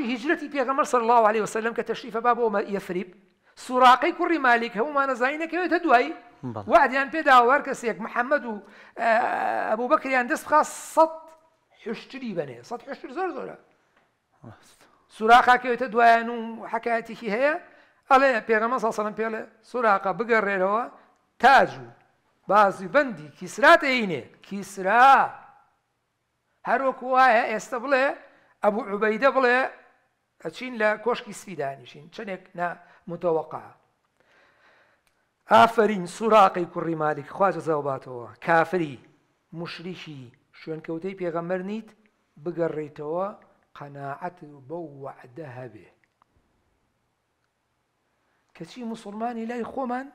هجرتي هیجرەتی غمر صلى الله عليه وسلم کە تەشریفە با بۆ یەفریب هم کوڕی مالیک هەمومانە زانینەکەوێتە دوایی وعدیان پێداوەەر کەسێک محەممەد و ئەبوو اه، بەکریان دەست خاص سەد حشتری بنێ سەد حشتر زۆر زۆرە سوراخاکەوێتە دوایان و حکایەتێکی هەیە ئەڵێ پێغەمە ساسەڵم پێڵێ سوراقا بگەڕێرەوە تاج و تاجو بەندی بندي عینێ کیسرا هەروەک وایە ئێستا استبله أبو عبيدة بله ئەچین لا کۆشکی سفیدانیشین چنێک نا متوقع آفرين سراقي مالک مالك خواجة کافری كافري شوێنکەوتەی شون كوتي بگەڕێتەوە قەناعەت بەو وعدە هەبێ کەچی كشي لای لا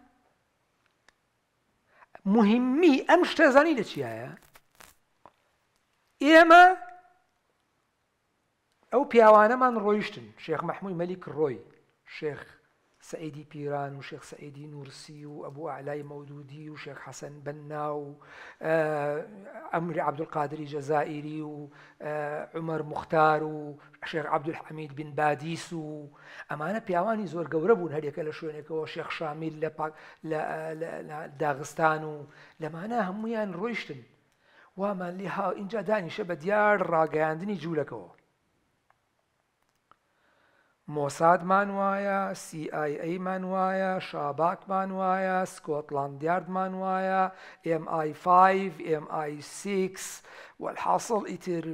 مهمی مهمي شتێزانی لە چیایە؟ ئێمە من رویشتن شیخ محمود ملک روی شیخ سعیدی پیران و شیخ سعیدی نورسی و ابو ئالای مودودی و شیخ حسن بنا و ئەمری عبدالقادری جزائری و عمر مختار و شیخ عبدالحمید بن بادیس و ئەمانە پیاوانی زۆر گەورە بوون هەرێکە لە شوێنێکەوە شێخ شامیل لە داغستان و لەمانە هەمویان ڕۆیشتن وامان لێها اینجا دانی بە دیار ڕاگەیاندنی جوولەکەەوە مۆسادمان وایە سیئمان وایە شاباکمان وایە سکۆتلندیاردمان وایە MI5 MI6 والحاصل ئیتر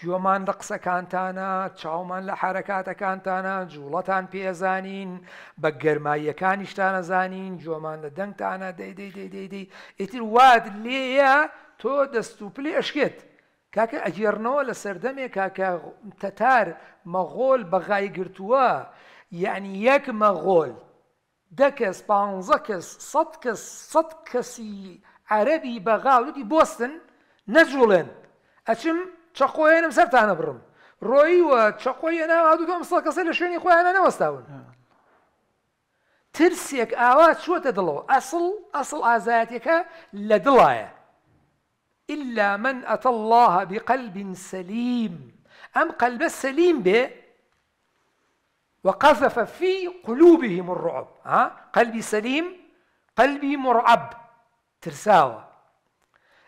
گوێمان لە قسەکانتانە چاومان لە حرکاتەکانتانە جوڵەتان پێزانین بە گەرماییەکانیشتانەزانین جوۆمان لە دەنگتانە دەیدەی دەیدەیدەی ئیتر واد لێیە تۆ دەست و پلێ ئەشکێت. کاکە ئەگەێڕنەوە لە سەردەمێک کاکە تەتار مەغۆل بەغای گرتووە یعنی یەک مەغۆل دەکەس پ کەس سەد کەس سەد کەسی عەرەبی بەغاوتی بستن نەجوڵێن ئەچم چەقۆێنم سەرتانە بڕم ڕۆیوە چەقۆی ناوادو دۆم سە کەسە لە شوێنی خۆیانە نەوەستاون ترسێک ئاوا چوەتە دڵەوە ئەسڵ ئەسڵ ئازایەتەکە لە دڵایە إلا من أتى الله بقلب سليم أم قلب سليم به وقذف في قلوبهم الرعب ها قلبي سليم قلبي مرعب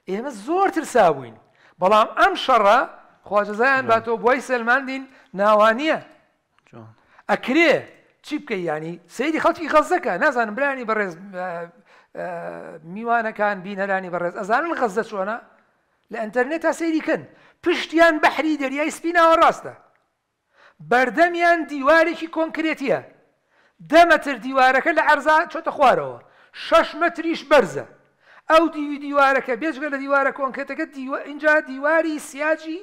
إيه ما الزور ترساوين بلام أم خواجة خواجزان باتو بوي سلمان دين ناوانية أكريه چی يعني سيدي سری خەڵکی نازان بلاني برز آه، میوانەکان بینەرانی بەڕێز ئەزانن غەزدە چۆنە لە ئەتەرنێت تا سەیریکن پشتیان بەحری دەریای سپیناوە ڕاستە بەردەمیان دیوارێکی کۆنکرێتیە دەمەتر دیوارەکە لە ئەرزا چۆتە خوارەوە شش مەتریش بەرزە ئەو دیوی دیوارەکە بێژگە لە دیوارە کۆنکرێتەکە اینجا دیواری سیاجی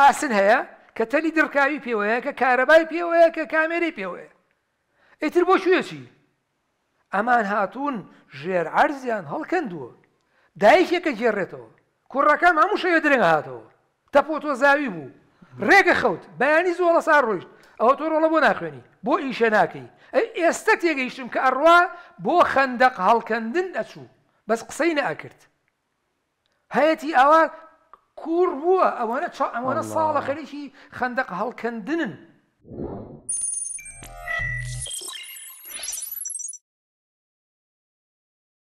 ئاسن هەیە کە تەلی درکاوی پێوەیە کە کارەبای پێوەیە کە کامێرەی پێوەیە ئیتر بۆ شوێکی ئەمان هاتوون ژێر عرزیان هەڵکەندووە دایکێکە گێڕێتەوە کوڕەکەم هەموو شەیە درێنگ هاتەوە تەپۆ تۆ زاوی بوو ڕێگە خەوت بەیانی زۆڵە سار ڕۆیشت ئەوە تۆ ڕۆڵە بۆ ناخوێنی بۆ ئیشە ناکەی ئێستا تێگەیشتم کە ئەڕوا بۆ خندق هەڵکەندن ئەچوو بەس قسەی نەکرد هەیەتی ئاوا کوور بووە ئەوانە ئەوانە ساڵە خەریکی خندق هەڵکەندنن.